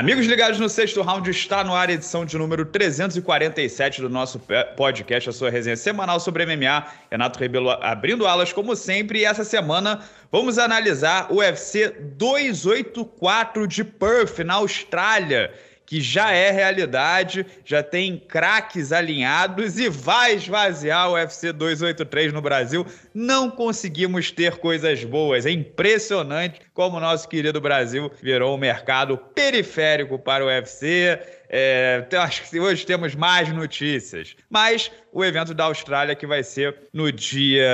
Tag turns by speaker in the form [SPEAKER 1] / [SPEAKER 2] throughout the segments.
[SPEAKER 1] Amigos ligados no sexto round, está no ar a edição de número 347 do nosso podcast, a sua resenha semanal sobre MMA. Renato Rebelo abrindo alas, como sempre, e essa semana vamos analisar o UFC 284 de Perth, na Austrália que já é realidade, já tem craques alinhados e vai esvaziar o UFC 283 no Brasil. Não conseguimos ter coisas boas. É impressionante como o nosso querido Brasil virou um mercado periférico para o UFC. É, acho que hoje temos mais notícias. Mas o evento da Austrália que vai ser no dia.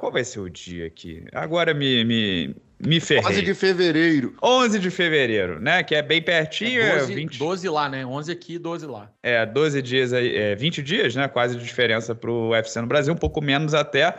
[SPEAKER 1] Qual vai ser o dia aqui? Agora me, me me ferrei. 11 de fevereiro. 11 de fevereiro, né? Que é bem pertinho. É 12, é
[SPEAKER 2] 20... 12 lá, né? 11 aqui, e 12 lá.
[SPEAKER 1] É, 12 dias aí, é, 20 dias, né? Quase de diferença para o UFC no Brasil, um pouco menos até.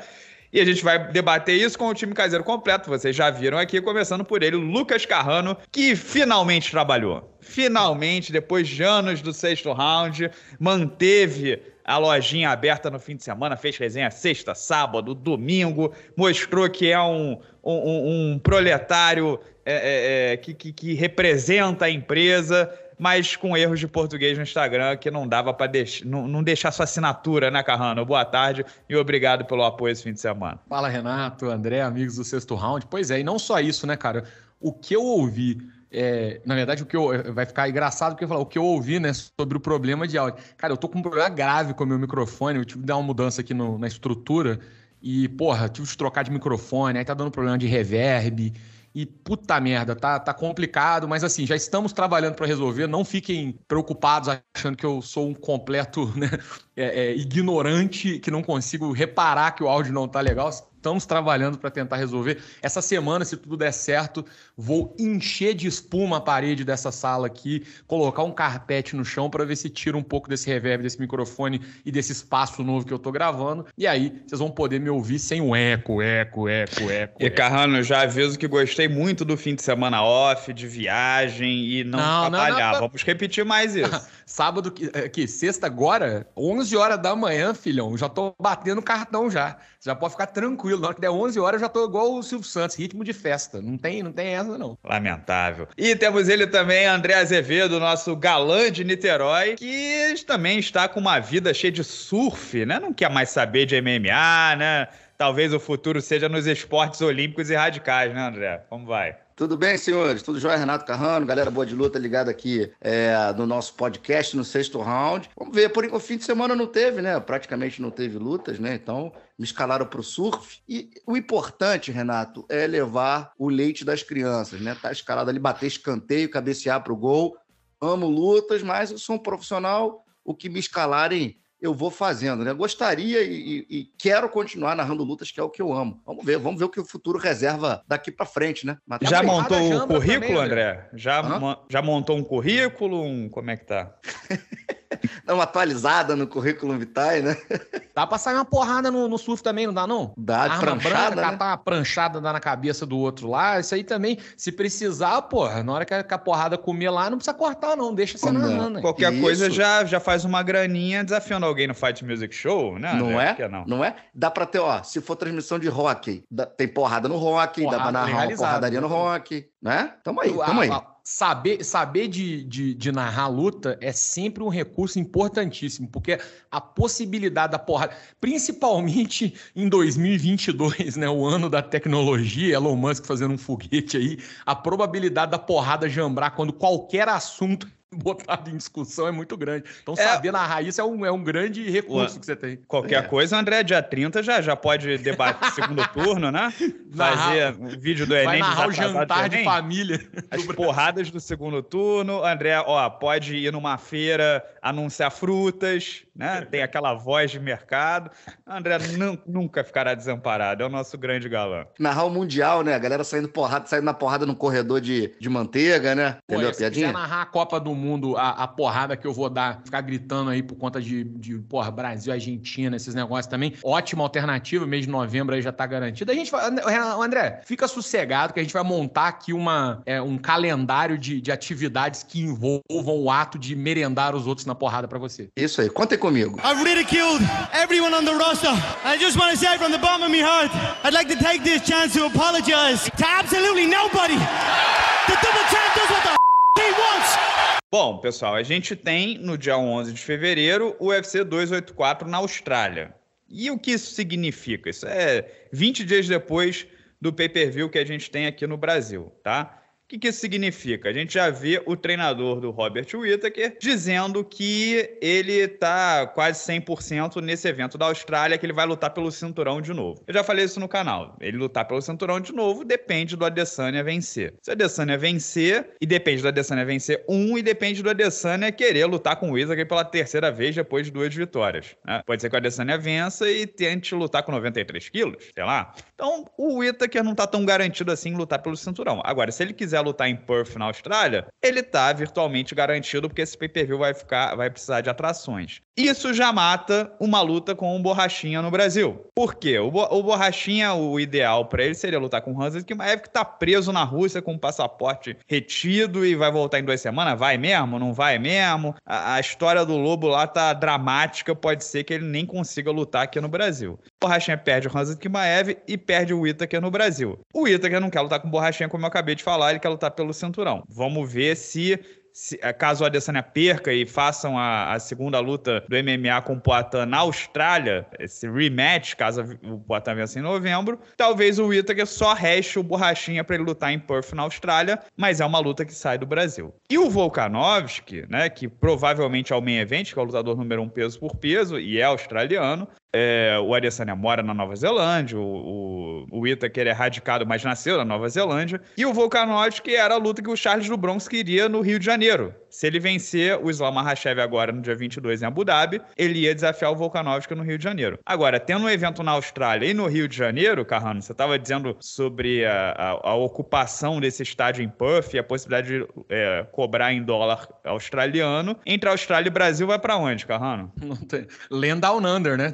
[SPEAKER 1] E a gente vai debater isso com o time caseiro completo. Vocês já viram aqui, começando por ele, Lucas Carrano, que finalmente trabalhou. Finalmente, depois de anos do sexto round, manteve a lojinha aberta no fim de semana, fez resenha sexta, sábado, domingo, mostrou que é um, um, um proletário é, é, é, que, que, que representa a empresa, mas com erros de português no Instagram que não dava para deix... não, não, deixar sua assinatura, né, Carrano? Boa tarde e obrigado pelo apoio esse fim de semana.
[SPEAKER 2] Fala, Renato, André, amigos do sexto round. Pois é, e não só isso, né, cara? O que eu ouvi é, na verdade, o que eu, vai ficar engraçado porque eu falar o que eu ouvi, né, sobre o problema de áudio. Cara, eu tô com um problema grave com o meu microfone, eu tive que dar uma mudança aqui no, na estrutura e, porra, tive que trocar de microfone, aí tá dando problema de reverb e puta merda, tá, tá complicado, mas assim, já estamos trabalhando para resolver, não fiquem preocupados achando que eu sou um completo né, é, é, ignorante, que não consigo reparar que o áudio não tá legal, estamos trabalhando para tentar resolver. Essa semana, se tudo der certo, vou encher de espuma a parede dessa sala aqui, colocar um carpete no chão para ver se tira um pouco desse reverb, desse microfone e desse espaço novo que eu estou gravando. E aí
[SPEAKER 1] vocês vão poder me ouvir sem o eco, eco, eco, eco. E Carrano, eu já aviso que gostei muito do fim de semana off, de viagem e não, não trabalhar. Não, não, Vamos repetir mais isso.
[SPEAKER 2] Sábado, aqui, é, sexta agora, 11 horas da manhã, filhão, já estou batendo cartão já. Você já pode ficar tranquilo tranquilo. Na hora que der 11 horas, eu já tô igual o Silvio Santos, ritmo de festa. Não tem, não tem essa, não.
[SPEAKER 1] Lamentável. E temos ele também, André Azevedo, nosso galã de Niterói, que também está com uma vida cheia de surf, né? Não quer mais saber de MMA, né? Talvez o futuro seja nos esportes olímpicos e radicais, né, André? Como vai?
[SPEAKER 3] Tudo bem, senhores? Tudo jóia, Renato Carrano, galera boa de luta ligada aqui é, no nosso podcast, no sexto round. Vamos ver, por enquanto, fim de semana não teve, né? Praticamente não teve lutas, né? Então, me escalaram para o surf. E o importante, Renato, é levar o leite das crianças, né? Tá escalado ali, bater escanteio, cabecear para o gol. Amo lutas, mas eu sou um profissional. O que me escalarem eu vou fazendo, né? Gostaria e, e, quero continuar narrando lutas, que é o que eu amo. Vamos ver, vamos ver o que o futuro reserva daqui para frente, né? Mas tá já montou o currículo, também, André?
[SPEAKER 1] Já, já montou um currículo? Como é que tá?
[SPEAKER 2] Dá uma atualizada no currículo vitae, né? Dá pra sair uma porrada no, no surf também, não dá, não? Dá, Arma pranchada, branca, né? catar tá uma pranchada na cabeça do outro lá. Isso aí também, se precisar, porra, na hora que a, porrada comer lá, não precisa cortar, não. Deixa você na rana. Né? Qualquer Isso.
[SPEAKER 1] coisa já, já faz uma graninha desafiando alguém no Fight Music Show, né? Não é? é? Não. não é? Dá
[SPEAKER 3] pra ter, ó, se for transmissão de rock, tem porrada no rock, porrada dá pra narrar uma porradaria no né? rock, né? Tamo aí, tamo ah, aí
[SPEAKER 2] saber, saber de, de, de narrar a luta é sempre um recurso importantíssimo, porque a possibilidade da porrada, principalmente em 2022, né, o ano da tecnologia, Elon Musk fazendo um foguete aí, a probabilidade da porrada jambrar quando qualquer assunto botado em discussão é muito grande. Então, é... saber na raiz é um, é um grande recurso que você tem. Qualquer é.
[SPEAKER 1] coisa, André, dia 30 já, já pode debater segundo turno, né? Fazer vídeo do Enem. Vai narrar o jantar de família. As do porradas do segundo turno. André, ó, pode ir numa feira anunciar frutas, né? É. Tem aquela voz de mercado. André não, nunca ficará desamparado. É o nosso grande galã.
[SPEAKER 3] Narrar o Mundial, né? A galera saindo porrada, saindo na porrada no corredor de, de manteiga, né? Entendeu? Pô, se narrar
[SPEAKER 2] a Copa do mundo a, a, porrada que eu vou dar, ficar gritando aí por conta de, de porra, Brasil, Argentina, esses negócios também. Ótima alternativa, mês de novembro aí já tá garantido. A gente vai, André, fica sossegado que a gente vai montar aqui uma, é, um calendário de, de atividades que envolvam o ato de merendar os outros na porrada pra você.
[SPEAKER 3] Isso aí, contem comigo.
[SPEAKER 2] I've ridiculed everyone on the roster. I just want to say from the bottom of my heart, I'd like to take this chance to apologize to absolutely nobody. The double champ does what the he wants.
[SPEAKER 1] Bom, pessoal, a gente tem no dia 11 de fevereiro o UFC 284 na Austrália. E o que isso significa? Isso é 20 dias depois do pay-per-view que a gente tem aqui no Brasil, tá? que, que isso significa? A gente já vê o treinador do Robert Whittaker dizendo que ele tá quase 100% nesse evento da Austrália, que ele vai lutar pelo cinturão de novo. Eu já falei isso no canal. Ele lutar pelo cinturão de novo depende do Adesanya vencer. Se o Adesanya vencer, e depende do Adesanya vencer um, e depende do Adesanya querer lutar com o Whittaker pela terceira vez depois de duas vitórias. Né? Pode ser que o Adesanya vença e tente lutar com 93 quilos, sei lá. Então, o Whittaker não tá tão garantido assim em lutar pelo cinturão. Agora, se ele quiser quiser lutar em Perth, na Austrália, ele tá virtualmente garantido, porque esse pay-per-view vai, ficar, vai precisar de atrações. Isso já mata uma luta com o um Borrachinha no Brasil. Por quê? O, Bo o Borrachinha, o ideal para ele seria lutar com o Hans que é que tá preso na Rússia com o um passaporte retido e vai voltar em duas semanas. Vai mesmo? Não vai mesmo? A, a história do Lobo lá tá dramática, pode ser que ele nem consiga lutar aqui no Brasil. O Borrachinha perde o Hans Kimaev e perde o Itaker no Brasil. O Itaker não quer lutar com o Borrachinha, como eu acabei de falar, ele quer ela está pelo cinturão. Vamos ver se se, eh, caso a Adesanya perca e façam a, a, segunda luta do MMA com o Poatan na Austrália, esse rematch, caso o Poatan vença em novembro, talvez o Whittaker só reste o Borrachinha para ele lutar em Perth na Austrália, mas é uma luta que sai do Brasil. E o Volkanovski, né, que provavelmente é o main event, que é o lutador número um peso por peso e é australiano, é, o Adesanya mora na Nova Zelândia, o, o, o Itaker é radicado, mas nasceu na Nova Zelândia, e o Volkanovski era a luta que o Charles do Bronx queria no Rio de Janeiro. Se ele vencer o Islam Mahashev agora, no dia 22, em Abu Dhabi, ele ia desafiar o Volkanovski no Rio de Janeiro. Agora, tendo um evento na Austrália e no Rio de Janeiro, Carrano, você estava dizendo sobre a, a, a, ocupação desse estádio em Puff e a possibilidade de é, cobrar em dólar australiano. Entre Austrália
[SPEAKER 2] e Brasil, vai para onde, Carrano? Não tem. Lenda Under, né?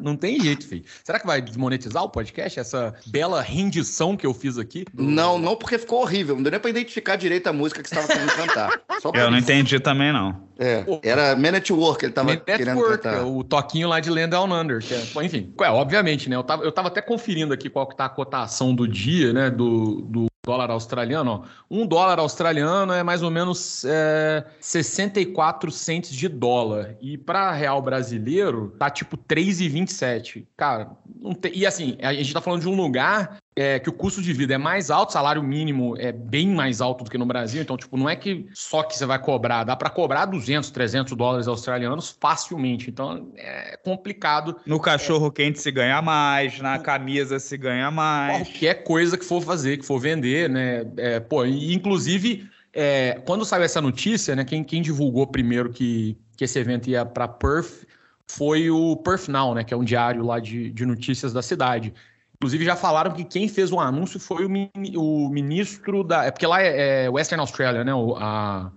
[SPEAKER 2] Não tem jeito, filho. Será que vai desmonetizar o podcast? Essa bela rendição que eu fiz aqui? Não, não, porque ficou horrível. Não deu nem pra identificar direito a música que você estava querendo cantar. eu não
[SPEAKER 1] entendi também, não. É,
[SPEAKER 2] era Man at Work, ele tava Man querendo Work, cantar. O toquinho lá de Lenda on Under. Que é, enfim, é, obviamente, né? Eu tava, eu tava até conferindo aqui qual que tá a cotação do dia, né? Do, do dólar australiano, ó. um dólar australiano é mais ou menos é, 64 centes de dólar. E para real brasileiro, tá tipo 3,27. Cara, não tem... e assim, a gente tá falando de um lugar é, que o custo de vida é mais alto, o salário mínimo é bem mais alto do que no Brasil, então, tipo, não é que só que você vai cobrar, dá para cobrar 200, 300 dólares australianos facilmente, então é complicado. No cachorro é, quente se ganha mais,
[SPEAKER 1] na camisa se ganha
[SPEAKER 2] mais. Qualquer coisa que for fazer, que for vender, né, é, pô, inclusive... É, quando saiu essa notícia, né, quem, quem divulgou primeiro que, que esse evento ia para Perth foi o Perth Now, né, que é um diário lá de, de notícias da cidade. Inclusive, já falaram que quem fez o um anúncio foi o, min, o, ministro da. É porque lá é, é Western Australia, né? O a,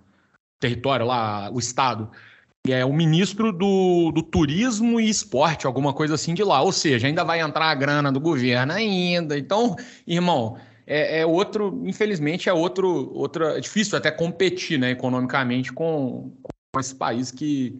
[SPEAKER 2] território lá, o estado. E é o ministro do, do turismo e esporte, alguma coisa assim de lá. Ou seja, ainda vai entrar a grana do governo ainda. Então, irmão, é, é, outro, infelizmente, é outro, outra, é difícil até competir, né, economicamente com, com esse país que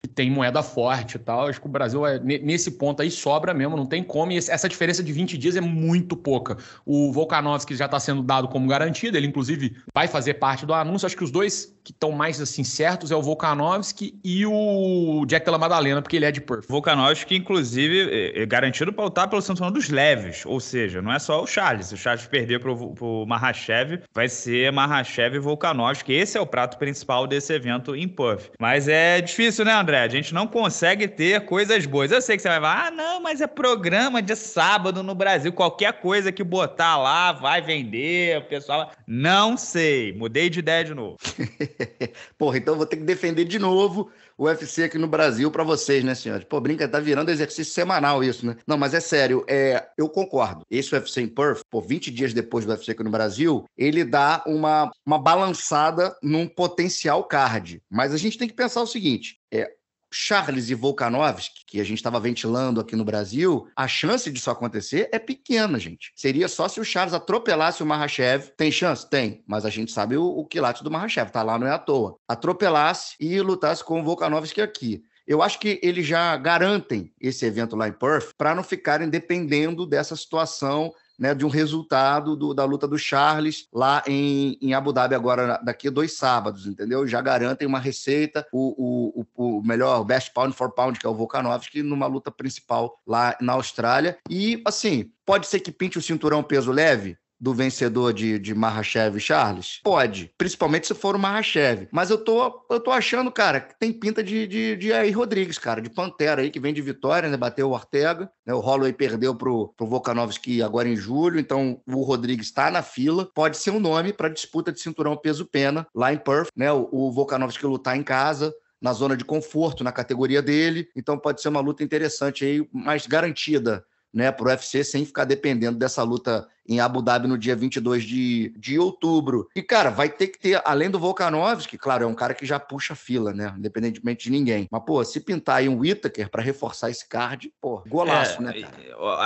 [SPEAKER 2] que tem moeda forte e tal. Acho que o Brasil, é, nesse ponto aí, sobra mesmo, não tem como. E essa diferença de 20 dias é muito pouca. O Volkanovski já está sendo dado como garantido, ele, inclusive, vai fazer parte do anúncio. Acho que os dois que estão mais assim certos é o Volkanovski e o Jack Della Madalena, porque ele é de Perth. Volkanovski, inclusive, é, é garantido para lutar pelo cinturão dos leves, ou seja,
[SPEAKER 1] não é só o Charles. Se o Charles perder para o Mahashev, vai ser Mahashev e Volkanovski. Esse é o prato principal desse evento em Perth. Mas é difícil, né, André? A gente não consegue ter coisas boas. Eu sei que você vai falar, ah, não, mas é programa de sábado no Brasil. Qualquer coisa que botar lá vai vender, o pessoal... Não sei, mudei de ideia de
[SPEAKER 3] novo. Porra, então vou ter que defender de novo o UFC aqui no Brasil para vocês, né, senhores? Pô, brinca, tá virando exercício semanal isso, né? Não, mas é sério, é, eu concordo. Esse UFC em Perth, por 20 dias depois do UFC aqui no Brasil, ele dá uma, uma balançada num potencial card. Mas a gente tem que pensar o seguinte: é, Charles e Volkanovski, que a gente estava ventilando aqui no Brasil, a chance disso acontecer é pequena, gente. Seria só se o Charles atropelasse o Mahashev. Tem chance? Tem. Mas a gente sabe o, o quilate do Mahashev, tá lá, não é à toa. Atropelasse e lutasse com o Volkanovski aqui. Eu acho que eles já garantem esse evento lá em Perth para não ficarem dependendo dessa situação né, de um resultado do, da luta do Charles lá em, em Abu Dhabi, agora daqui a dois sábados, entendeu? Já garantem uma receita, o, o, o melhor best pound for pound, que é o Volkanovski, numa luta principal lá na Austrália. E, assim, pode ser que pinte o cinturão peso leve? do vencedor de, de Mahashev e Charles? Pode, principalmente se for o Mahashev. Mas eu tô, eu tô achando, cara, que tem pinta de, de, de Rodrigues, cara, de Pantera aí, que vem de vitória, né? Bateu o Ortega, né? O Holloway perdeu pro, pro Volkanovski agora em julho, então o Rodrigues está na fila. Pode ser um nome para disputa de cinturão peso-pena lá em Perth, né? O, o Volkanovski lutar em casa na zona de conforto, na categoria dele. Então pode ser uma luta interessante aí, mais garantida né, para o UFC sem ficar dependendo dessa luta em Abu Dhabi no dia 22 de, de outubro. E, cara, vai ter que ter, além do Volkanovski, claro, é um cara que já puxa fila, né? Independentemente de ninguém. Mas, pô, se pintar aí um Whittaker para reforçar esse card, pô, golaço, é, né, cara?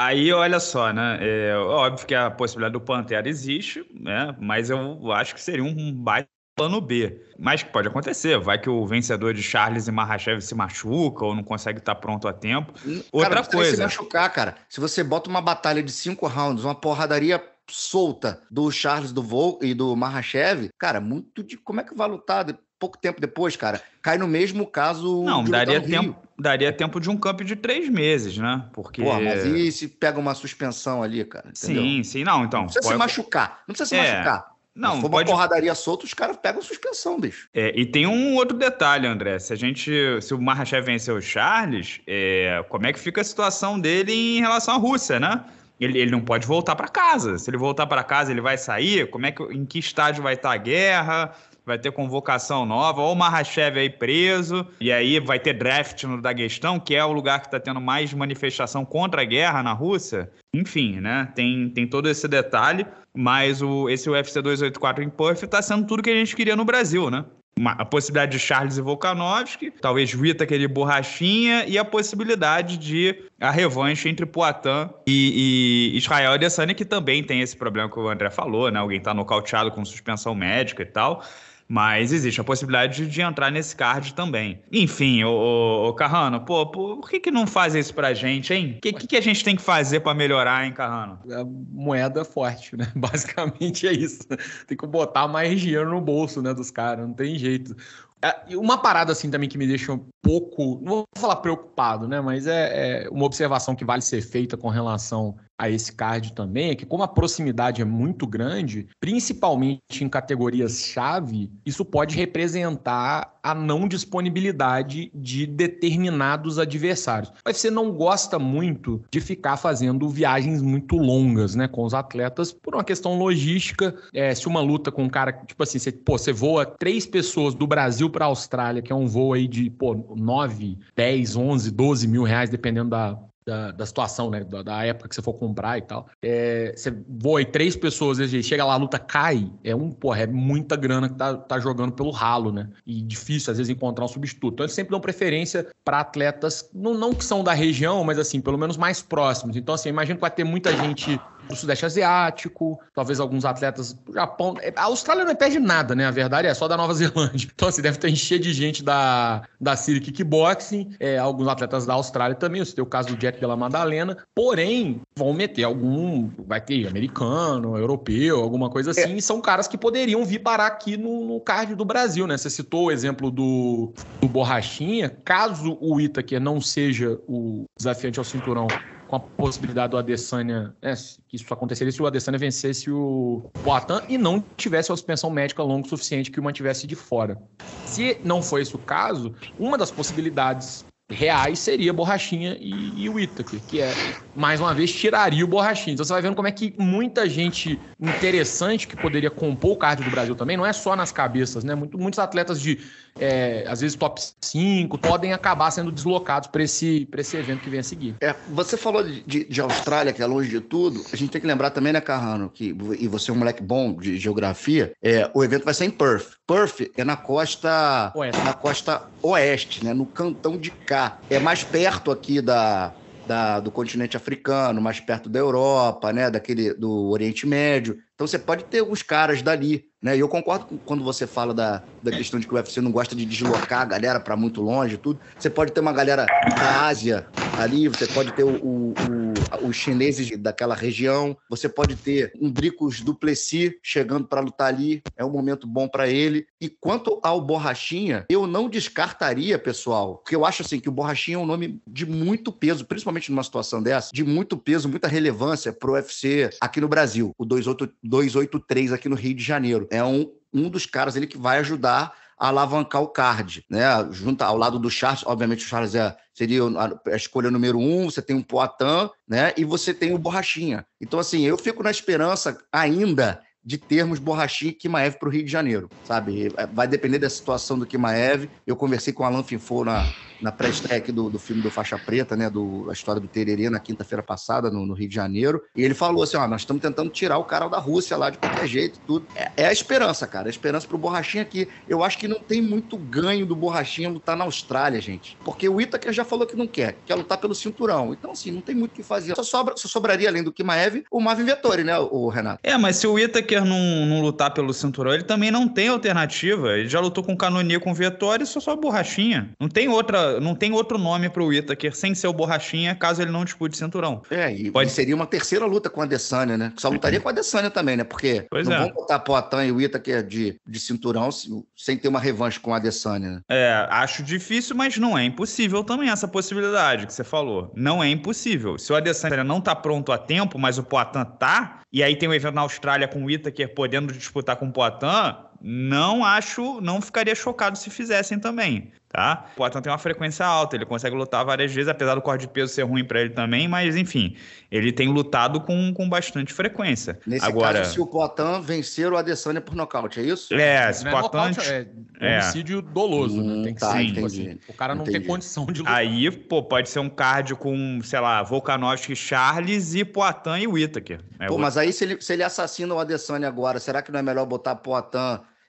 [SPEAKER 1] Aí, olha só, né? É óbvio que a possibilidade do Pantera existe, né? Mas eu acho que seria um baita plano B. Mas que pode acontecer, vai que o vencedor de Charles e Marrachev se machuca ou não consegue estar pronto a tempo. Hum, cara, Outra coisa. Se
[SPEAKER 3] machucar, cara. Se você bota uma batalha de cinco rounds, uma porradaria solta do Charles do Vol e do Marrachev, cara, muito de como é que vai lutar pouco tempo depois, cara. Cai no mesmo caso. Não, daria tempo,
[SPEAKER 1] daria tempo de um campo de três meses, né? Porque. Pô, mas e
[SPEAKER 3] se pega uma suspensão ali, cara? Entendeu? Sim,
[SPEAKER 1] sim, não, então. Não precisa pode... se
[SPEAKER 3] machucar. Não precisa se é. machucar.
[SPEAKER 1] Não, se for pode... uma porradaria solta, os caras pegam suspensão, bicho. É, e tem um outro detalhe, André. Se a gente. Se o Marrachev venceu o Charles, é, como é que fica a situação dele em relação à Rússia, né? Ele, ele não pode voltar para casa. Se ele voltar para casa, ele vai sair? Como é que, em que estágio vai estar tá a guerra? Vai ter convocação nova, ou o Marrachev aí preso, e aí vai ter draft no Daguestão, que é o lugar que está tendo mais manifestação contra a guerra na Rússia. Enfim, né? Tem, tem todo esse detalhe. Mas o, esse UFC 284 em Perth está sendo tudo que a gente queria no Brasil, né? Uma, a possibilidade de Charles e Volkanovski, talvez Vita, aquele borrachinha, e a possibilidade de a revanche entre Poitin e, e Israel Adesanya, que também tem esse problema que o André falou, né? Alguém tá nocauteado com suspensão médica e tal. Mas existe a possibilidade de, entrar nesse card também. Enfim, o, Carrano, pô, por que, que não faz isso pra gente, hein? O que, que, que, a gente tem que fazer para melhorar, hein, Carrano? A é
[SPEAKER 2] moeda forte, né? Basicamente é isso. Tem que botar mais dinheiro no bolso, né, dos caras. Não tem jeito. É, uma parada assim também que me deixa um pouco, não vou falar preocupado, né? Mas é, é, uma observação que vale ser feita com relação a esse card também é que, como a proximidade é muito grande, principalmente em categorias-chave, isso pode representar a não disponibilidade de determinados adversários. Mas você não gosta muito de ficar fazendo viagens muito longas né, com os atletas por uma questão logística. É, se uma luta com um cara, tipo assim, você, pô, você voa três pessoas do Brasil para a Austrália, que é um voo aí de pô, 9, 10, 11, 12 mil reais, dependendo da, da, da, situação, né? Da, da, época que você for comprar e tal. É, você voa três pessoas, vezes, né, chega lá, a luta cai. É um, porra, é muita grana que tá, tá jogando pelo ralo, né? E difícil, às vezes, encontrar um substituto. Então, eles sempre dão preferência para atletas, não, não que são da região, mas assim, pelo menos mais próximos. Então, assim, imagino que vai ter muita gente do Sudeste Asiático, talvez alguns atletas do Japão. É, a Austrália não perde nada, né? A verdade é só da Nova Zelândia. Então, assim, deve estar cheio de gente da, da Siri Kickboxing, é, alguns atletas da Austrália também. Você tem o caso do Jack Della Madalena. Porém, vão meter algum, vai ter americano, europeu, alguma coisa é. assim. É. E são caras que poderiam vir parar aqui no, no card do Brasil, né? Você citou o exemplo do, do Borrachinha. Caso o Itaker não seja o desafiante ao cinturão com a possibilidade do Adesanya, é, que isso aconteceria se o Adesanya vencesse o Poitin e não tivesse a suspensão médica longa o suficiente que o mantivesse de fora. Se não for esse o caso, uma das possibilidades reais seria Borrachinha e, e o Itaque, que é mais uma vez, tiraria o borrachinho. Então você vai vendo como é que muita gente interessante que poderia compor o card do Brasil também, não é só nas cabeças, né? Muito, muitos atletas de, é, às vezes, top 5, podem acabar sendo deslocados para esse, pra esse evento que vem a seguir.
[SPEAKER 3] É, você falou de, de, Austrália, que é longe de tudo. A gente tem que lembrar também, né, Carrano, que, e você é um moleque bom de geografia, é, o evento vai ser em Perth. Perth é na costa oeste, na costa oeste né, no cantão de cá. É mais perto aqui da, da, do continente africano, mais perto da Europa, né, daquele do Oriente Médio. Então você pode ter os caras dali, né? E eu concordo com, quando você fala da, da questão de que o UFC não gosta de deslocar a galera para muito longe, tudo. Você pode ter uma galera da Ásia ali, você pode ter o, o, o os chineses daquela região. Você pode ter um do Duplessis chegando para lutar ali, é um momento bom para ele. E quanto ao Borrachinha, eu não descartaria, pessoal, porque eu acho assim que o Borrachinha é um nome de muito peso, principalmente numa situação dessa, de muito peso, muita relevância para o UFC aqui no Brasil. O 283 aqui no Rio de Janeiro. É um, um dos caras ele que vai ajudar alavancar o card, né? Junto ao lado do Charles, obviamente o Charles é, seria a escolha número um, você tem um Poitin, né? E você tem o Borrachinha. Então, assim, eu fico na esperança ainda de termos Borrachinha e Kimaev para o Rio de Janeiro, sabe? É, vai depender da situação do Kimaev. Eu conversei com o Alan Finfou na, na pré-estreia aqui do, do filme do Faixa Preta, né, do, a história do Tererê, na quinta-feira passada, no, no, Rio de Janeiro, e ele falou assim, ó, nós estamos tentando tirar o cara da Rússia lá de qualquer jeito, tudo. É, é a esperança, cara, é a esperança pro Borrachinha aqui. Eu acho que não tem muito ganho do Borrachinha lutar na Austrália, gente, porque o Itaker já falou que não quer, quer lutar pelo cinturão. Então, assim, não tem muito o que fazer. Só, sobra, só sobraria, além do Kimaev, o Marvin Vettori, né, o Renato?
[SPEAKER 1] É, mas se o Itaker não, não lutar pelo cinturão, ele também não tem alternativa. Ele já lutou com o Canonia, com o Vettori, só só Borrachinha. Não tem outra não tem outro nome para o Itaker sem ser o Borrachinha, caso ele não dispute cinturão. É, e, Pode... E seria uma terceira luta com a Adesanya,
[SPEAKER 3] né? Só lutaria uhum. com a Adesanya também, né? Porque pois não é. vão botar Poitin e o Itaker é de, de cinturão sem ter uma revanche com a Adesanya, né?
[SPEAKER 1] É, acho difícil, mas não é impossível também essa possibilidade que você falou. Não é impossível. Se o Adesanya não tá pronto a tempo, mas o Poitin tá, e aí tem o um evento na Austrália com o Itaker é podendo disputar com o Poitin, não acho, não ficaria chocado se fizessem também tá? O Poitin tem uma frequência alta, ele consegue lutar várias vezes, apesar do corte de peso ser ruim para ele também, mas enfim, ele tem lutado com, com bastante frequência. Nesse Agora, caso, se o
[SPEAKER 3] Poitin vencer o Adesanya por nocaute, é isso? É, se o Poitin... É, nocaute, é homicídio
[SPEAKER 1] doloso, hum, né? Tem que hum, tá, ser, entendi, o cara não entendi. tem condição de lutar. Aí, pô, pode ser um cardio com, sei lá, Volkanovski, Charles e Poitin e Whittaker. É pô, o... mas aí
[SPEAKER 3] se ele, se ele assassina o Adesanya agora, será que não é melhor botar Poitin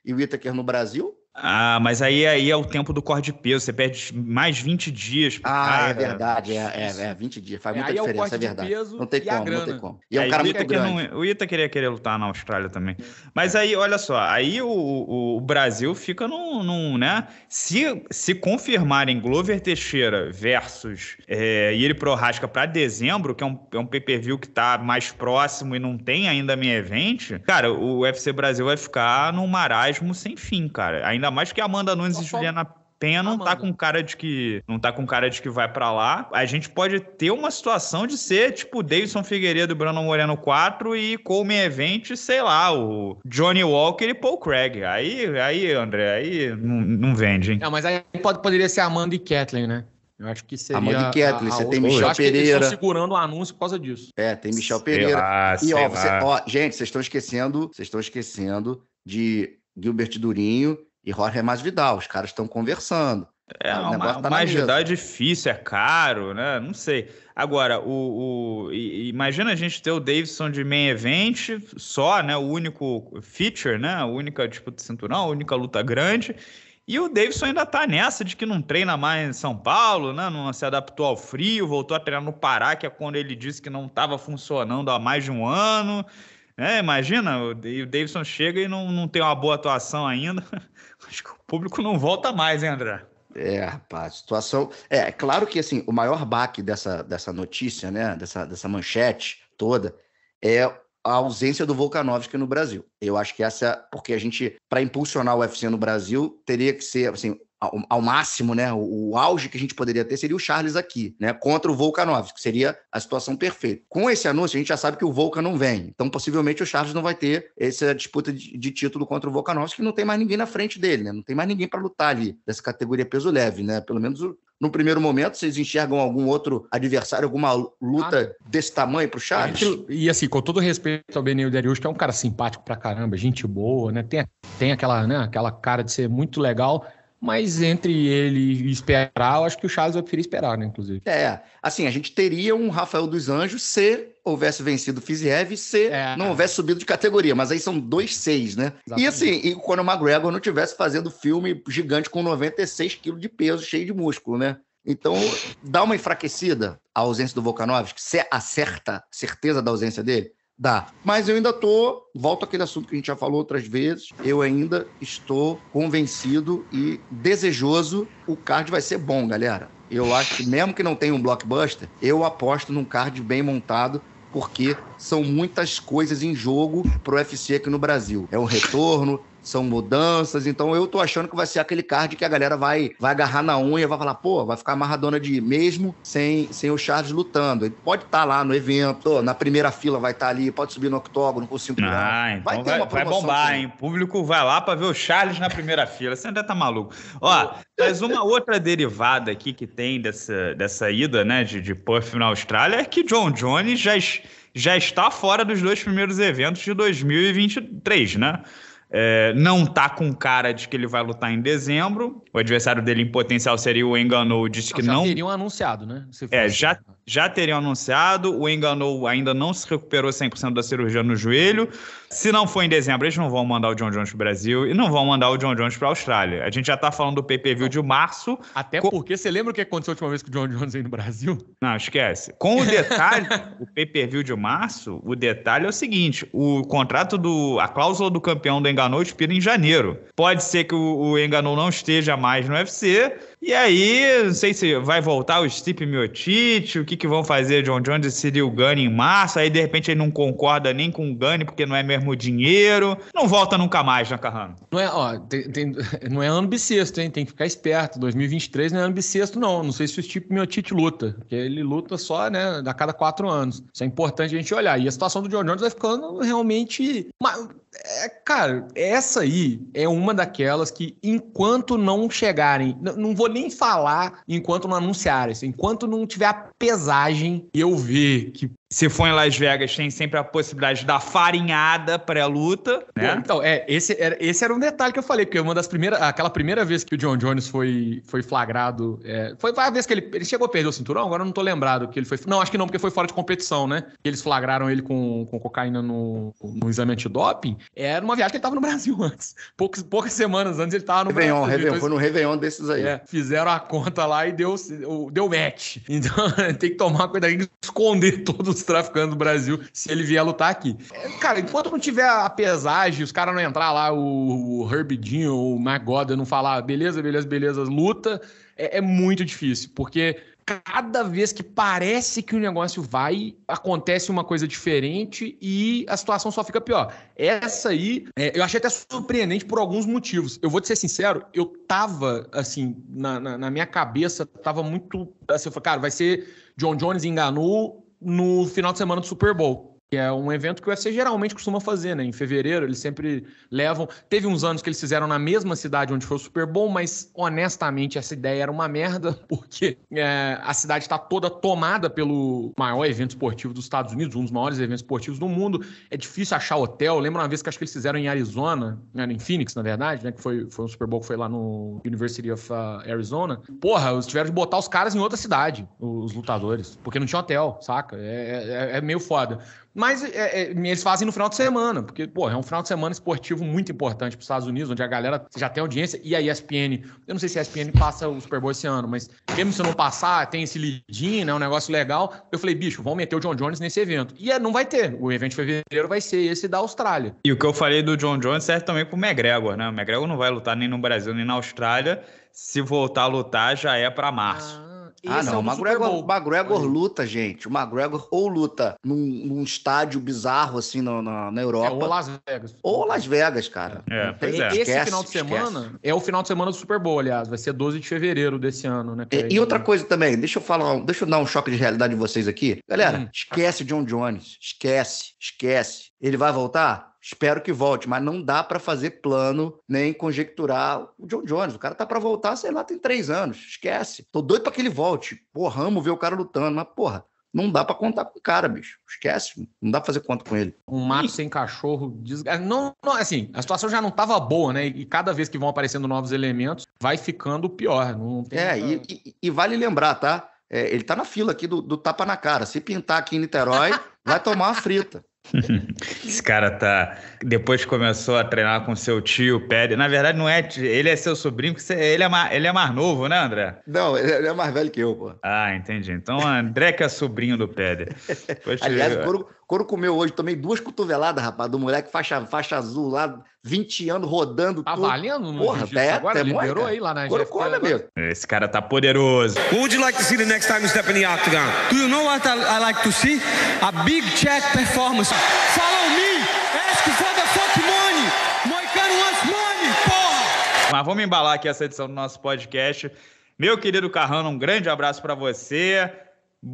[SPEAKER 3] e Whittaker no Brasil?
[SPEAKER 1] Ah, mas aí, aí é o tempo do corte de peso. Você perde mais 20 dias. Ah, cara. é né? verdade.
[SPEAKER 3] É, é, é, 20 dias. Faz é, muita é diferença, é, é verdade. Peso não tem como, não tem como. E é, um cara muito grande.
[SPEAKER 1] Não, o Ita queria querer lutar na Austrália também. É. Mas aí, olha só, aí o, o, o Brasil fica num, num, né? Se, se confirmarem Glover Teixeira versus é, Yuri Prohaska para dezembro, que é um, é um pay-per-view que tá mais próximo e não tem ainda a minha event, cara, o UFC Brasil vai ficar num marasmo sem fim, cara. Ainda Ainda mais que a Amanda Nunes e Juliana Penha não tá Amanda. tá com cara de que não tá com cara de que vai para lá. A gente pode ter uma situação de ser tipo Davidson Figueiredo e Bruno Moreno 4 e Colme Event, sei lá, o Johnny Walker e Paul Craig. Aí, aí, André, aí não, não vende, hein?
[SPEAKER 2] Não, mas aí pode, poderia ser Amanda e Kathleen, né? Eu acho que seria. Amanda Ketley, você tem Michel acho Pereira. Que eles estão segurando o anúncio por causa disso. É, tem Michel sei Pereira. Lá, e ó, você, ó,
[SPEAKER 3] gente, vocês estão esquecendo, vocês estão esquecendo de Gilbert Durinho e Jorge é Vidal, Os caras estão conversando. É, o negócio tá Masvidal é
[SPEAKER 1] difícil, é caro, né? Não sei. Agora, o, o, imagina a gente ter o Davidson de main event só, né? O único feature, né? A única disputa tipo, de cinturão, a única luta grande. E o Davidson ainda tá nessa de que não treina mais em São Paulo, né? Não se adaptou ao frio, voltou a treinar no Pará, que é quando ele disse que não estava funcionando há mais de um ano. É, imagina, o Davidson chega e não, não tem uma boa atuação ainda. acho que o público não volta mais, hein, André?
[SPEAKER 3] É, rapaz, situação. É, é, claro que assim, o maior baque dessa, dessa notícia, né? Dessa, dessa manchete toda, é a ausência do Volkanovski no Brasil. Eu acho que essa, porque a gente, para impulsionar o UFC no Brasil, teria que ser, assim, ao, ao, máximo, né? O, o, auge que a gente poderia ter seria o Charles aqui, né? Contra o Volkanovski, que seria a situação perfeita. Com esse anúncio, a gente já sabe que o Volca não vem. Então, possivelmente, o Charles não vai ter essa disputa de, de título contra o Volkanovski, que não tem mais ninguém na frente dele, né? Não tem mais ninguém para lutar ali dessa categoria peso leve, né? Pelo menos o, no primeiro momento, vocês enxergam algum outro adversário, alguma luta ah, desse tamanho pro Charles?
[SPEAKER 2] e assim, com todo respeito ao Benio Darius, que é um cara simpático pra caramba, gente boa, né? Tem, tem aquela, né, aquela cara de ser muito legal, mas entre ele e esperar, eu acho que o Charles vai preferir esperar, né, inclusive.
[SPEAKER 3] É, assim, a gente teria um Rafael dos Anjos se houvesse vencido o Fiziev, se é. não houvesse subido de categoria, mas aí são dois seis, né? Exatamente. E assim, e quando o McGregor não tivesse fazendo filme gigante com 96 quilos de peso, cheio de músculo, né? Então, dá uma enfraquecida a ausência do Volkanovski, se acerta é a certeza da ausência dele. Dá. Mas eu ainda tô, volto aquele assunto que a gente já falou outras vezes, eu ainda estou convencido e desejoso, o card vai ser bom, galera. Eu acho que mesmo que não tenha um blockbuster, eu aposto num card bem montado porque são muitas coisas em jogo pro UFC aqui no Brasil. É um retorno, são mudanças. Então eu tô achando que vai ser aquele card que a galera vai, vai agarrar na unha, vai falar, pô, vai ficar amarradona de mesmo sem, sem o Charles lutando. Ele pode estar tá lá no evento, na primeira fila vai estar tá ali, pode subir no octógono com cinco ah, então vai, vai, vai, bombar, assim. hein?
[SPEAKER 1] O público vai lá para ver o Charles na primeira fila. Você ainda tá maluco. Ó, mas uma outra derivada aqui que tem dessa, dessa ida, né, de, de Puff na Austrália é que John Jones já, já está fora dos dois primeiros eventos de 2023, né? é, não tá com cara de que ele vai lutar em dezembro. O adversário dele em potencial seria o Enganou, disse que já não. Já teriam anunciado, né? É, assim. já, né? já teriam anunciado. O Enganou ainda não se recuperou 100% da cirurgia no joelho. Se não for em dezembro, eles não vão mandar o John Jones pro Brasil e não vão mandar o John Jones pra Austrália. A gente já tá falando do PPV de março. Até com... porque você lembra o que aconteceu a última vez que o John Jones veio no Brasil? Não, esquece. Com o detalhe, o PPV de março, o detalhe é o seguinte: o contrato do. a cláusula do campeão do Enganou Enganou expira em janeiro. Pode ser que o, o Enganou não esteja mais no UFC, e aí, não sei se vai voltar o Stipe Miotite, o que, que vão fazer John Jones e Cyril Gunn em março, aí de repente ele não concorda nem com o
[SPEAKER 2] Gunn porque não é mesmo dinheiro, não volta nunca mais, né, Carrano? Não é, ó, tem, tem, não é ano bissexto, hein, tem que ficar esperto, 2023 não é ano bissexto não, não sei se o Stipe Miotite luta, porque ele luta só, né, a cada quatro anos, isso é importante a gente olhar, e a situação do John Jones vai ficando realmente... É, cara, essa aí é uma daquelas que enquanto não chegarem, não vou nem falar enquanto não anunciar isso. Enquanto não tiver a pesagem
[SPEAKER 1] e eu ver que se for em Las Vegas, tem sempre a possibilidade da
[SPEAKER 2] farinhada pré-luta, né? Então, é, esse era, esse era um detalhe que eu falei, porque uma das primeiras, aquela primeira vez que o John Jones foi, foi flagrado, é, foi a vez que ele, ele chegou a perder o cinturão, agora eu não tô lembrado que ele foi, não, acho que não, porque foi fora de competição, né? Eles flagraram ele com, com cocaína no, no exame antidoping, era uma viagem que ele tava no Brasil antes, poucas, poucas semanas antes ele tava
[SPEAKER 3] no Réveillon, Brasil. Réveillon, foi no Réveillon desses aí. É,
[SPEAKER 2] fizeram a conta lá e deu, deu match, então tem que tomar cuidado, tem esconder todos traficando no do Brasil se ele vier lutar aqui. Cara, enquanto não tiver a pesagem, os caras não entrar lá, o, o ou o Magoda não falar, beleza, beleza, beleza, luta, é, é muito difícil, porque cada vez que parece que o negócio vai, acontece uma coisa diferente e a situação só fica pior. Essa aí, é, eu achei até surpreendente por alguns motivos. Eu vou te ser sincero, eu tava, assim, na, na, na minha cabeça, tava muito. Assim, eu falei, cara, vai ser. John Jones enganou, no final de semana do Super Bowl que é um evento que o UFC geralmente costuma fazer, né? Em fevereiro eles sempre levam. Teve uns anos que eles fizeram na mesma cidade onde foi o Super Bowl, mas honestamente essa ideia era uma merda, porque é, a cidade está toda tomada pelo maior evento esportivo dos Estados Unidos, um dos maiores eventos esportivos do mundo. É difícil achar hotel. Lembra uma vez que acho que eles fizeram em Arizona, né? em Phoenix, na verdade, né? Que foi, foi um Super Bowl que foi lá no University of ah, Arizona. Porra, eles tiveram de botar os caras em outra cidade, os lutadores, porque não tinha hotel, saca? é, é, é meio foda. Mas é, é, eles fazem no final de semana, porque, pô, é um final de semana esportivo muito importante para os Estados Unidos, onde a galera já tem audiência e a ESPN. Eu não sei se a ESPN passa o Super Bowl esse ano, mas mesmo se não passar, tem esse lidinho né, um negócio legal. Eu falei, bicho, vamos meter o John Jones nesse evento. E é, não vai ter. O evento de fevereiro vai ser esse da Austrália.
[SPEAKER 1] E o que eu falei do John Jones serve também para o McGregor, né? O McGregor não vai lutar nem no Brasil, nem na Austrália. Se voltar a lutar, já é para março. Ah. Ah, não. É o McGregor,
[SPEAKER 3] McGregor luta, gente. O McGregor é ou luta num, num estádio bizarro, assim, na, na, na é Europa. É, ou Las Vegas. Ou Las Vegas, cara. É, é pois Esse final de semana
[SPEAKER 2] é o final de semana do Super Bowl, aliás. Vai ser 12 de fevereiro desse ano, né? E, e,
[SPEAKER 3] outra coisa também, deixa eu falar, deixa eu dar um choque de realidade de vocês aqui. Galera, hum. esquece o John Jones. Esquece, esquece. Ele vai voltar? Espero que volte, mas não dá para fazer plano nem conjecturar o John Jones. O cara tá para voltar, sei lá, tem três anos. Esquece. Tô doido para que ele volte. Porra, amo ver o cara lutando, mas porra, não dá para contar com o cara, bicho. Esquece, não dá pra fazer conta com ele. Um
[SPEAKER 2] mato sem cachorro, desgra... É, não, não, assim, a situação já não tava boa, né? E cada vez que vão aparecendo
[SPEAKER 3] novos elementos, vai ficando pior. Não é, e, e, e, vale lembrar, tá? É, ele tá na fila aqui do, do tapa na cara. Se pintar aqui em Niterói, vai tomar uma frita.
[SPEAKER 1] Esse cara tá. Depois começou a treinar com seu tio, Pedro. Na verdade, não é. Ele é seu sobrinho, você... ele, é mais... ele é mais novo, né, André? Não, ele é mais velho que eu, pô. Ah, entendi. Então, André que é sobrinho do Pedro. Aliás, por,
[SPEAKER 3] Couro comeu hoje, tomei duas cotoveladas, rapaz, do moleque faixa, faixa azul lá, 20 anos rodando. Tá tudo. valendo, Porra, até, agora, é liberou aí lá na Couro come, mesmo.
[SPEAKER 1] Esse cara tá poderoso. What would you like to see the next time you step in
[SPEAKER 2] the octagon? Do you know what I, like to see? A big check performance. Follow me! Ask for the fuck money! Moicano wants money, porra! Mas
[SPEAKER 1] vamos embalar aqui essa edição do nosso podcast. Meu querido Carrano, um grande abraço para você.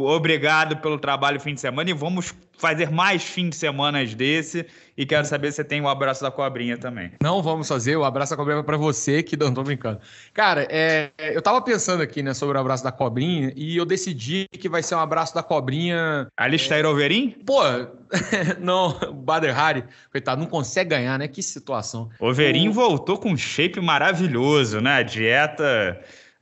[SPEAKER 1] Obrigado pelo trabalho fim de semana e vamos fazer mais fim de semanas desse. E quero saber se você tem o um abraço da cobrinha também.
[SPEAKER 2] Não vamos fazer o abraço da cobrinha para você que não tô brincando. Cara, é, eu tava pensando aqui né, sobre o abraço da cobrinha e eu decidi que vai ser um abraço da cobrinha. Alistair é... Overin? Pô, não, Bader Hari, coitado, não consegue ganhar, né? Que situação.
[SPEAKER 1] Overin o... voltou com um shape maravilhoso, né? A dieta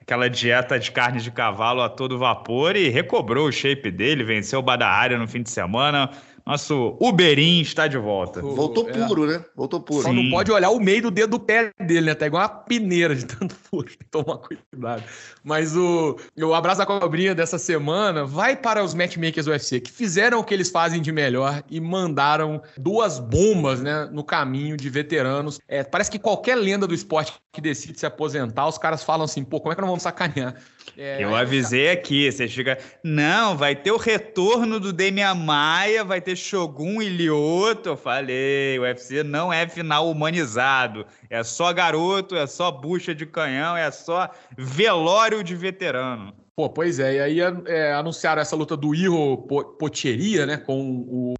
[SPEAKER 1] aquela dieta de carne de cavalo a todo vapor e recobrou o shape dele, venceu o Badaária no fim de semana, nosso Uberim está de
[SPEAKER 2] volta. Voltou é. puro, né?
[SPEAKER 3] Voltou puro. Sim. Só não pode
[SPEAKER 2] olhar o meio do dedo do pé dele, né? Tá igual uma peneira de tanto furo. Toma cuidado. Mas o, o Abraço da Cobrinha dessa semana vai para os matchmakers do UFC, que fizeram o que eles fazem de melhor e mandaram duas bombas, né? No caminho de veteranos. É, parece que qualquer lenda do esporte que decide se aposentar, os caras falam assim, pô, como é que nós vamos sacanear? É, eu
[SPEAKER 1] avisei aqui, você chega. Não, vai ter o retorno do Demian Maia, vai ter Shogun e Lioto. Eu falei, o UFC não é final humanizado. É só garoto, é só bucha
[SPEAKER 2] de canhão, é só velório de veterano. Pô, pois é, e aí é, anunciaram essa luta do Iro Potieria, né, com o,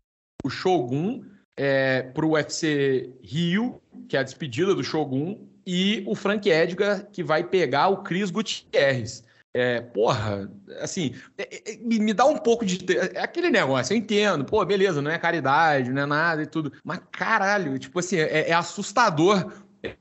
[SPEAKER 2] o Shogun é, para o UFC Rio, que é a despedida do Shogun, e o Frank Edgar, que vai pegar o Cris Gutierrez. É, porra, assim, é, é, me dá um pouco de. É aquele negócio, eu entendo, pô, beleza, não é caridade, não é nada e tudo. Mas caralho, tipo assim, é, é assustador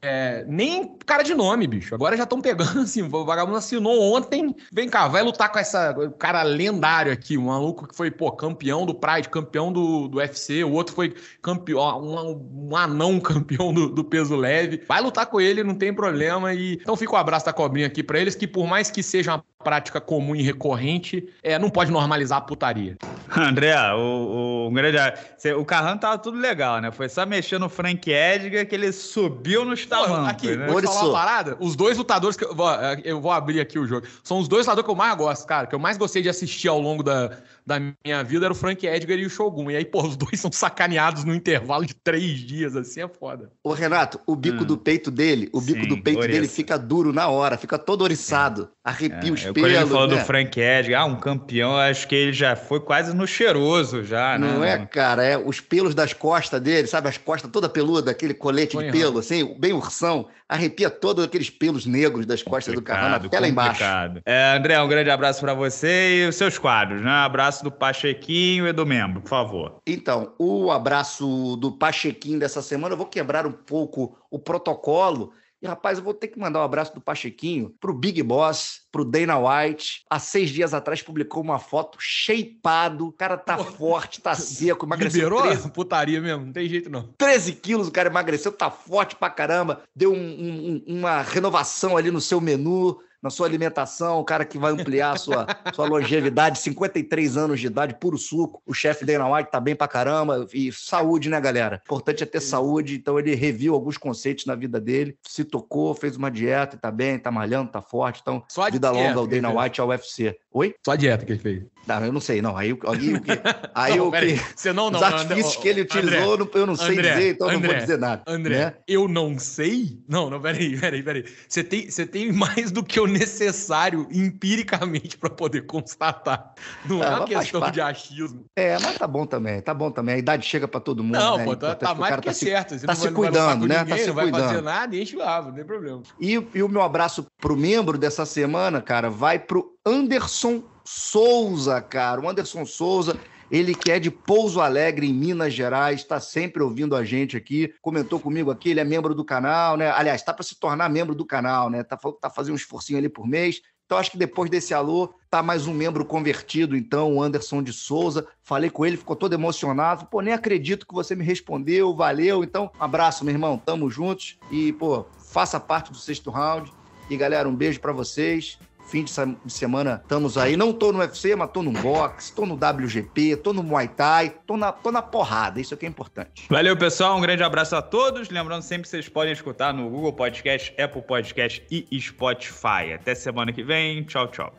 [SPEAKER 2] é, nem cara de nome, bicho. Agora já estão pegando assim. O vagabundo assinou ontem. Vem cá, vai lutar com essa cara lendário aqui, um maluco que foi, pô, campeão do Pride, campeão do, do UFC. O outro foi campeão, um, um anão campeão do, do, peso leve. Vai lutar com ele, não tem problema. E então fica o um abraço da cobrinha aqui para eles, que por mais que seja uma prática comum e recorrente, é, não pode normalizar a putaria.
[SPEAKER 1] André, o, o, o Carrão tava tudo
[SPEAKER 2] legal, né? Foi só mexer no Frank Edgar que ele subiu não estava. aqui, né? vou te falar uma parada. Os dois lutadores que eu vou, é, eu vou abrir aqui o jogo. São os dois lutadores que eu mais gosto, cara. Que eu mais gostei de assistir ao longo da, da minha vida era o Frank Edgar e o Shogun. E aí, pô, os dois são sacaneados no
[SPEAKER 3] intervalo de três dias, assim é foda. Ô, Renato, o bico hum. do peito dele, o bico Sim, do peito oriça. dele fica duro na hora, fica todo oriçado, é. arrepia é, os eu, pelos. Quando ele falou né? do
[SPEAKER 1] Frank Edgar, ah, um campeão, acho que ele já foi quase no cheiroso já, né? Não né? é,
[SPEAKER 3] cara, é os pelos das costas dele, sabe? As costas toda peluda, aquele colete Foi de errado. pelo, assim, bem ursão, arrepia todos aqueles pelos negros das costas do do Carrano até lá embaixo.
[SPEAKER 1] É, André, um grande abraço para você e os seus
[SPEAKER 3] quadros, né? Abraço abraço do Pachequinho e do membro, por favor. Então, o abraço do Pachequinho dessa semana, eu vou quebrar um pouco o protocolo. E, rapaz, eu vou ter que mandar um abraço do Pachequinho pro Big Boss, pro Dana White. Há seis dias atrás publicou uma foto shapeado. O cara tá Pô. forte, tá seco, emagreceu. Liberou 13... putaria mesmo, não tem jeito não. 13 quilos, o cara emagreceu, tá forte pra caramba. Deu um, um, uma renovação ali no seu menu na sua alimentação, o cara que vai ampliar a sua, sua longevidade, 53 anos de idade, puro suco. O chefe Dana White tá bem pra caramba. E saúde, né, galera? O importante é ter saúde. Então ele reviu alguns conceitos na vida dele, se tocou, fez uma dieta, tá bem, tá malhando, tá forte. Então, Só vida dieta, longa ao Dana White, ao UFC. Oi? Só a dieta que ele fez. Não, eu não sei, não. Aí, aí o que. Tá aí não, o que. Você não, não, os artifícios André, que ele utilizou, André, eu não sei André, dizer, então eu não vou dizer nada. André, né?
[SPEAKER 2] eu não sei? Não, não, peraí, peraí, peraí. Você tem, você tem mais do que o necessário empiricamente para poder constatar.
[SPEAKER 3] Não é, uma questão de achismo. É, mas tá bom também, tá bom também. A idade chega para todo mundo. Não, né? pô, então, tá, tá mais do que tá certo. Tá se, cuidando, né? Tá ninguém, tá se não vai cuidando. fazer nada, enche o não tem problema. E, e o meu abraço pro membro dessa semana, cara, vai pro Anderson Souza, cara. O Anderson Souza, ele que é de Pouso Alegre, em Minas Gerais, está sempre ouvindo a gente aqui, comentou comigo aqui, ele é membro do canal, né? Aliás, está para se tornar membro do canal, né? Tá, tá fazendo um esforcinho ali por mês. Então, acho que depois desse alô, tá mais um membro convertido, então, o Anderson de Souza. Falei com ele, ficou todo emocionado. Pô, nem acredito que você me respondeu, valeu. Então, um abraço, meu irmão, tamo juntos. E, pô, faça parte do sexto round. E, galera, um beijo para vocês fim de semana estamos aí. Não tô no UFC, mas tô no boxe, tô no WGP, tô no Muay Thai, tô na, tô na porrada. Isso é que é importante.
[SPEAKER 1] Valeu, pessoal. Um grande abraço a todos. Lembrando sempre que vocês podem escutar no Google Podcast, Apple Podcast e Spotify. Até semana que vem. Tchau, tchau.